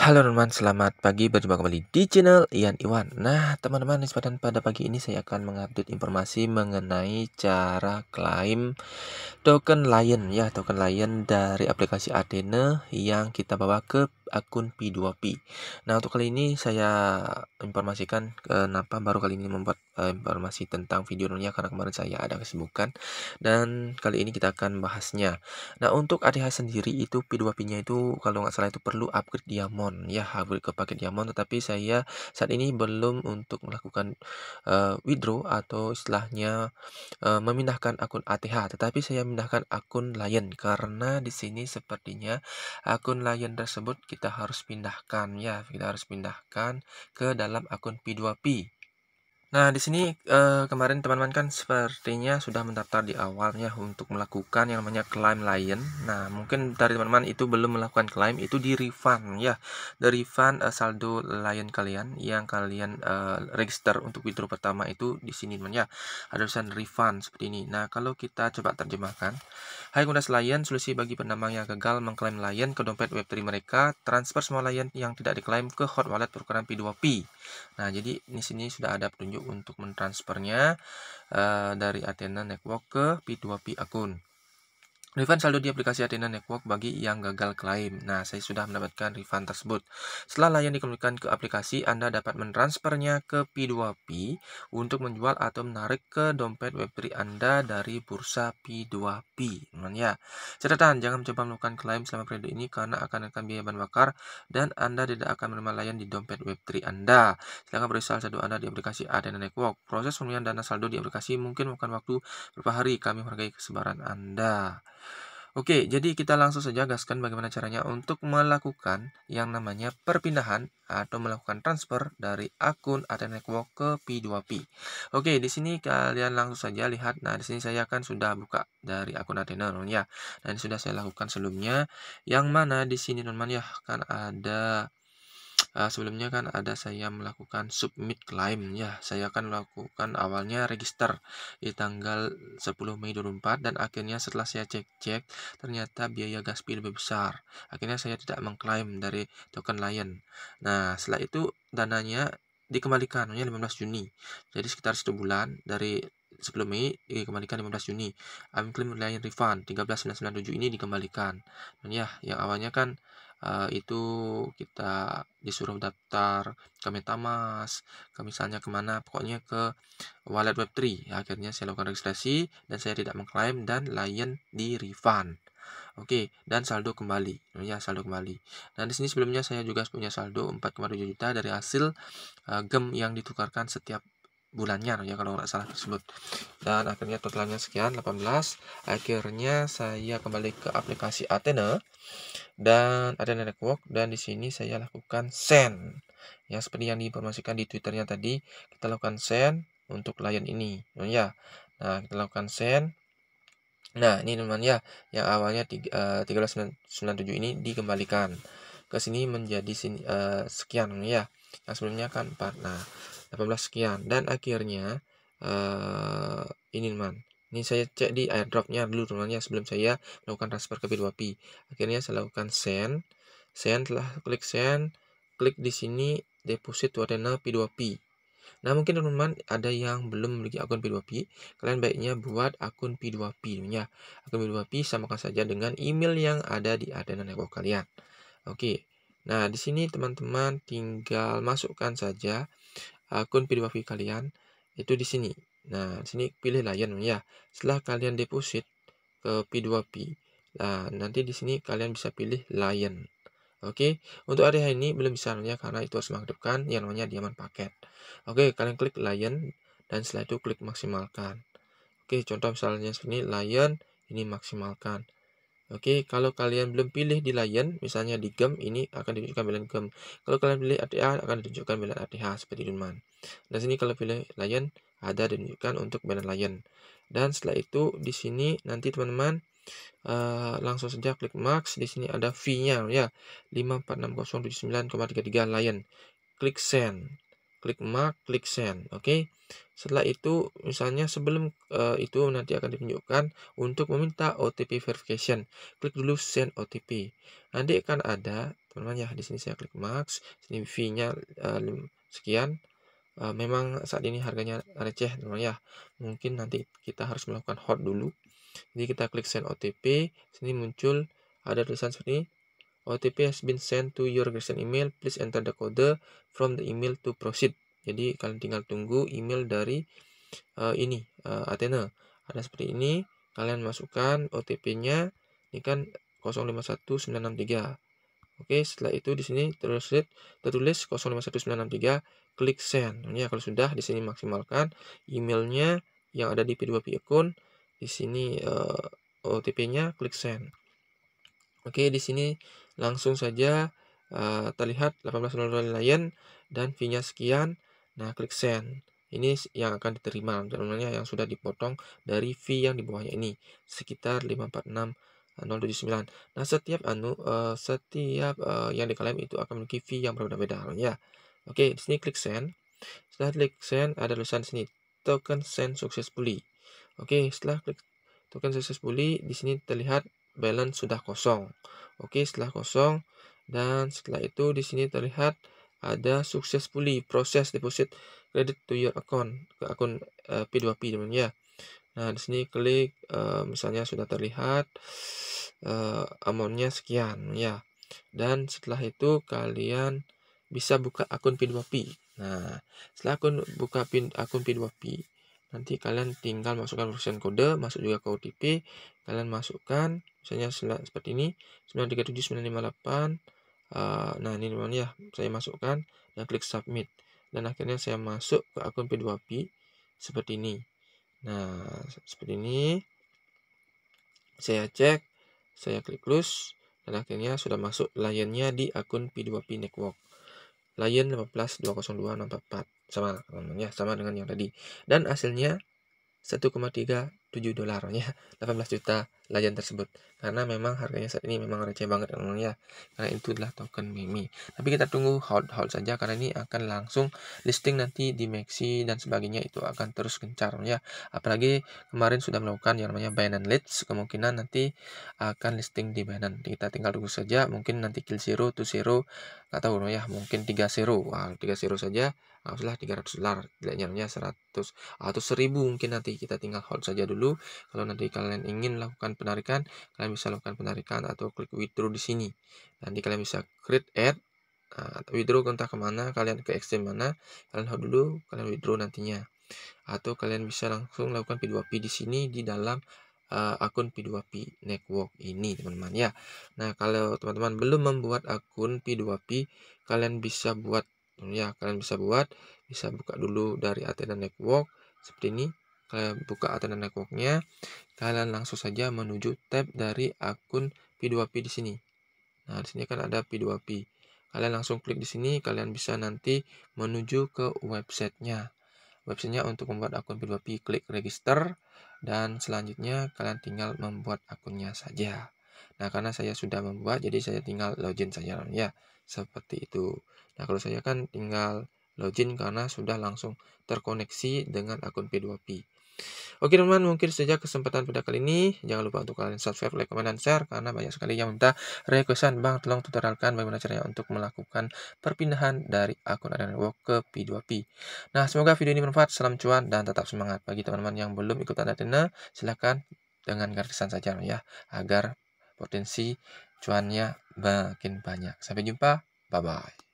Halo teman-teman, selamat pagi. Berjumpa kembali di channel Ian Iwan. Nah, teman-teman, kesempatan pada pagi ini saya akan mengupdate informasi mengenai cara klaim token Lion ya, token Lion dari aplikasi Adena yang kita bawa ke akun P2P. Nah, untuk kali ini saya informasikan e, kenapa baru kali ini membuat uh, informasi tentang video dunia karena kemarin saya ada kesibukan dan kali ini kita akan bahasnya. Nah, untuk ADH sendiri itu P2P-nya itu kalau nggak salah itu perlu upgrade diamond ya, upgrade ke paket diamond tetapi saya saat ini belum untuk melakukan uh, withdraw atau istilahnya uh, memindahkan akun ATH, tetapi saya memindahkan akun Lion karena di sini sepertinya akun Lion tersebut kita kita harus pindahkan ya kita harus pindahkan ke dalam akun P2P Nah, di sini eh, kemarin teman-teman kan sepertinya sudah mendaftar di awalnya untuk melakukan yang namanya claim lion. Nah, mungkin dari teman-teman itu belum melakukan claim itu di refund ya. The refund eh, saldo lion kalian yang kalian eh, register untuk withdraw pertama itu di sini teman ya. Ada tulisan refund seperti ini. Nah, kalau kita coba terjemahkan, Hai Kundas Lion, solusi bagi penambang yang gagal mengklaim lion ke dompet web3 mereka, transfer semua lion yang tidak diklaim ke hot wallet program P2P. Nah, jadi di sini sudah ada petunjuk untuk mentransfernya uh, dari Athena Network ke P2P akun. Refund saldo di aplikasi Athena Network bagi yang gagal klaim. Nah, saya sudah mendapatkan refund tersebut. Setelah layan dikembalikan ke aplikasi, Anda dapat mentransfernya ke P2P untuk menjual atau menarik ke dompet Web3 Anda dari bursa P2P. Teman ya. Catatan, jangan mencoba melakukan klaim selama periode ini karena akan akan biaya bahan bakar dan Anda tidak akan menerima layan di dompet Web3 Anda. Silakan periksa saldo Anda di aplikasi Athena Network. Proses pemilihan dana saldo di aplikasi mungkin makan waktu beberapa hari. Kami menghargai kesabaran Anda. Oke, jadi kita langsung saja gaskan bagaimana caranya untuk melakukan yang namanya perpindahan atau melakukan transfer dari akun atenekwo Network ke P2P. Oke, di sini kalian langsung saja lihat. Nah, di sini saya akan sudah buka dari akun Network ya. Dan nah, sudah saya lakukan sebelumnya. Yang mana di sini teman-teman ya kan ada uh, sebelumnya kan ada saya melakukan submit claim ya saya akan lakukan awalnya register di tanggal 10 Mei 2004 dan akhirnya setelah saya cek-cek ternyata biaya gas fee lebih besar akhirnya saya tidak mengklaim dari token Lion nah setelah itu dananya dikembalikan hanya 15 Juni jadi sekitar satu bulan dari sebelum Mei dikembalikan 15 Juni Amklaim Lion Refund 13997 ini dikembalikan dan ya yang awalnya kan uh, itu kita disuruh daftar ke MetaMask, ke misalnya kemana, pokoknya ke wallet Web3. akhirnya saya lakukan registrasi dan saya tidak mengklaim dan lain di refund. Oke, dan saldo kembali. Ya, saldo kembali. Nah, di sini sebelumnya saya juga punya saldo 4,7 juta dari hasil uh, gem yang ditukarkan setiap bulannya ya kalau nggak salah tersebut dan akhirnya totalnya sekian 18 akhirnya saya kembali ke aplikasi Athena dan Athena Network dan di sini saya lakukan send ya seperti yang diinformasikan di twitternya tadi kita lakukan send untuk klien ini oh ya nah kita lakukan send nah ini teman ya, yang awalnya tiga, eh, uh, 1397 ini dikembalikan ke sini menjadi sini, uh, sekian ya yang sebelumnya kan 4 nah 18 sekian dan akhirnya uh, ini man ini saya cek di airdropnya dulu teman-teman ya sebelum saya melakukan transfer ke P2P akhirnya saya lakukan send send telah klik send klik di sini deposit wadana P2P Nah mungkin teman-teman ada yang belum memiliki akun P2P, kalian baiknya buat akun P2P ya. Akun P2P samakan saja dengan email yang ada di Adana Network kalian. Oke. Nah, di sini teman-teman tinggal masukkan saja akun p kalian itu di sini. Nah, di sini pilih layan ya. Setelah kalian deposit ke P2P, nah, nanti di sini kalian bisa pilih layan. Oke, untuk area ini belum bisa ya karena itu harus mengaktifkan yang namanya diamond paket. Oke, kalian klik layan dan setelah itu klik maksimalkan. Oke, contoh misalnya sini layan ini maksimalkan. Oke, kalau kalian belum pilih di layan, misalnya di gem, ini akan ditunjukkan pilihan gem. Kalau kalian pilih ATA, akan ditunjukkan pilihan ATH seperti Dunman. Dan nah, sini kalau pilih layan, ada ditunjukkan untuk banner layan. Dan setelah itu, di sini nanti teman-teman uh, langsung saja klik max. Di sini ada fee-nya ya, 54609,33 layan. Klik send klik mark, klik send. Oke. Okay? Setelah itu, misalnya sebelum uh, itu nanti akan ditunjukkan untuk meminta OTP verification. Klik dulu send OTP. Nanti akan ada teman-teman ya di sini saya klik max, sini fee-nya uh, sekian. Uh, memang saat ini harganya receh teman-teman ya. Mungkin nanti kita harus melakukan hot dulu. Jadi kita klik send OTP, sini muncul ada tulisan seperti OTP has been sent to your recent email. Please enter the code from the email to proceed. Jadi kalian tinggal tunggu email dari uh, ini uh, Athena. Ada seperti ini, kalian masukkan OTP-nya. Ini kan 051963. Oke, setelah itu di sini terus tertulis 051963, klik send. Ini ya, kalau sudah di sini maksimalkan emailnya yang ada di P2P akun. Di sini uh, eh, OTP-nya klik send. Oke, di sini langsung saja uh, terlihat 18.00 lion lain dan fee-nya sekian. Nah, klik send. Ini yang akan diterima dolarnya yang sudah dipotong dari fee yang di bawahnya ini sekitar 546.079. Nah, setiap anu uh, setiap uh, yang diklaim itu akan memiliki fee yang berbeda-beda ya. Oke, di sini klik send. Setelah klik send ada tulisan di sini token send successfully. Oke, setelah klik token successfully di sini terlihat balance sudah kosong. Oke, setelah kosong dan setelah itu di sini terlihat ada sukses pulih proses deposit credit to your account ke akun uh, eh, P2P teman ya. Nah, di sini klik uh, misalnya sudah terlihat uh, amountnya sekian ya. Dan setelah itu kalian bisa buka akun P2P. Nah, setelah akun buka pin, akun P2P, nanti kalian tinggal masukkan version kode, masuk juga ke OTP, kalian masukkan misalnya seperti ini 937958 uh, eh, nah ini teman teman ya saya masukkan dan klik submit dan akhirnya saya masuk ke akun P2P seperti ini nah seperti ini saya cek saya klik close dan akhirnya sudah masuk layannya di akun P2P Network layan 15202644 sama teman ya sama dengan yang tadi dan hasilnya 1,37 dolar ya 18 juta Lajan tersebut karena memang harganya saat ini memang receh banget ya karena itu adalah token Mimi tapi kita tunggu hold hold saja karena ini akan langsung listing nanti di Maxi dan sebagainya itu akan terus gencar ya apalagi kemarin sudah melakukan yang namanya Binance Leads kemungkinan nanti akan listing di Binance kita tinggal tunggu saja mungkin nanti kill zero to zero nggak tahu ya mungkin tiga zero wah tiga zero saja haruslah 300 dolar tidaknya 100 atau 1000 mungkin nanti kita tinggal hold saja dulu kalau nanti kalian ingin lakukan penarikan kalian bisa lakukan penarikan atau klik withdraw di sini nanti kalian bisa create add eh, atau withdraw entah kemana kalian ke exchange mana kalian hold dulu kalian withdraw nantinya atau kalian bisa langsung lakukan P2P di sini di dalam uh, akun P2P network ini teman-teman ya nah kalau teman-teman belum membuat akun P2P kalian bisa buat ya kalian bisa buat bisa buka dulu dari Athena network seperti ini kalian buka Athena Networknya kalian langsung saja menuju tab dari akun P2P di sini nah di sini kan ada P2P kalian langsung klik di sini kalian bisa nanti menuju ke websitenya websitenya untuk membuat akun P2P klik register dan selanjutnya kalian tinggal membuat akunnya saja Nah, karena saya sudah membuat, jadi saya tinggal login saja ya. Seperti itu. Nah, kalau saya kan tinggal login karena sudah langsung terkoneksi dengan akun P2P. Oke teman-teman, mungkin sejak kesempatan pada kali ini. Jangan lupa untuk kalian subscribe, like, komen, dan share karena banyak sekali yang minta requestan Bang tolong tutorialkan bagaimana caranya untuk melakukan perpindahan dari akun Arena Network ke P2P. Nah, semoga video ini bermanfaat. Salam cuan dan tetap semangat bagi teman-teman yang belum ikutan Arena. Silahkan dengan gratisan saja ya agar potensi cuannya makin banyak. Sampai jumpa. Bye bye.